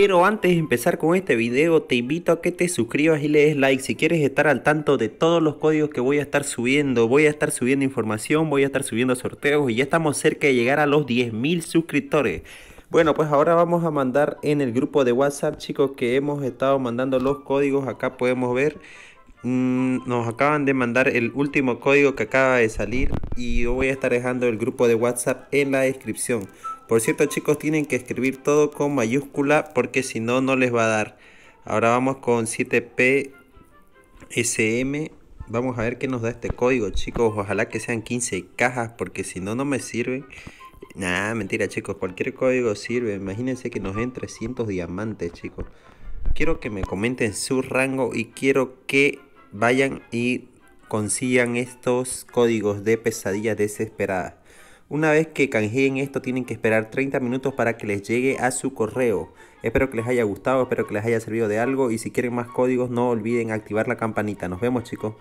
Pero antes de empezar con este video te invito a que te suscribas y le des like si quieres estar al tanto de todos los códigos que voy a estar subiendo. Voy a estar subiendo información, voy a estar subiendo sorteos y ya estamos cerca de llegar a los 10.000 suscriptores. Bueno, pues ahora vamos a mandar en el grupo de WhatsApp, chicos, que hemos estado mandando los códigos. Acá podemos ver Mm, nos acaban de mandar el último código que acaba de salir y yo voy a estar dejando el grupo de WhatsApp en la descripción. Por cierto chicos, tienen que escribir todo con mayúscula porque si no, no les va a dar. Ahora vamos con 7PSM. Vamos a ver qué nos da este código chicos. Ojalá que sean 15 cajas porque si no, no me sirven. Nah, mentira chicos, cualquier código sirve. Imagínense que nos den 300 diamantes chicos. Quiero que me comenten su rango y quiero que vayan y consigan estos códigos de pesadilla desesperada. Una vez que canjeen esto, tienen que esperar 30 minutos para que les llegue a su correo. Espero que les haya gustado, espero que les haya servido de algo y si quieren más códigos no olviden activar la campanita. Nos vemos chicos.